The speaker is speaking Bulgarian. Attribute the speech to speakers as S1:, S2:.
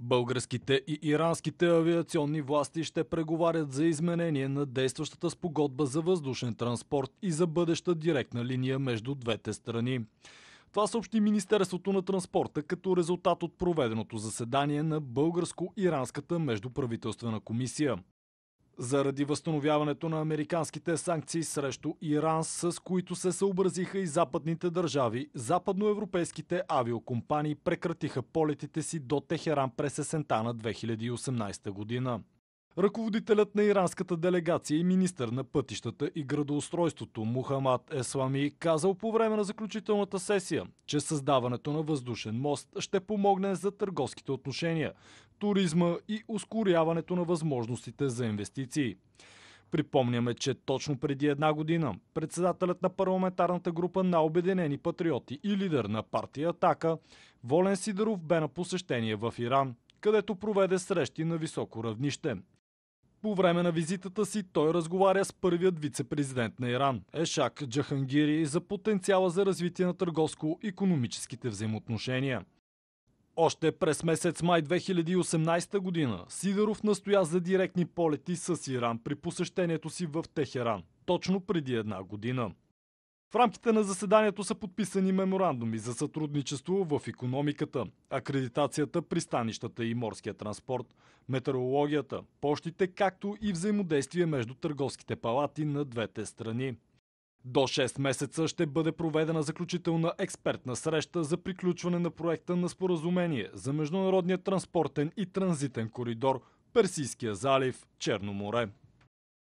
S1: Българските и иранските авиационни власти ще преговарят за изменение на действащата спогодба за въздушен транспорт и за бъдеща директна линия между двете страни. Това съобщи Министерството на транспорта като резултат от проведеното заседание на Българско-иранската междуправителствена комисия заради възстановяването на американските санкции срещу Иран, с които се съобразиха и западните държави. Западноевропейските авиокомпании прекратиха полетите си до Техеран през есента на 2018 година. Ръководителят на иранската делегация и министър на пътищата и градоустройството Мухамад Еслами казал по време на заключителната сесия, че създаването на въздушен мост ще помогне за търговските отношения, туризма и ускоряването на възможностите за инвестиции. Припомняме, че точно преди една година председателят на парламентарната група на Обединени патриоти и лидер на партия Атака Волен Сидоров, бе на посещение в Иран – където проведе срещи на високо равнище. По време на визитата си той разговаря с първият вице-президент на Иран, Ешак Джахангири, за потенциала за развитие на търговско-економическите взаимоотношения. Още през месец май 2018 година Сидеров настоя за директни полети с Иран при посещението си в Техеран, точно преди една година. В рамките на заседанието са подписани меморандуми за сътрудничество в економиката, акредитацията, пристанищата и морския транспорт, метеорологията, почтите, както и взаимодействие между търговските палати на двете страни. До 6 месеца ще бъде проведена заключителна експертна среща за приключване на проекта на споразумение за международния транспортен и транзитен коридор Персийския залив, Черно море.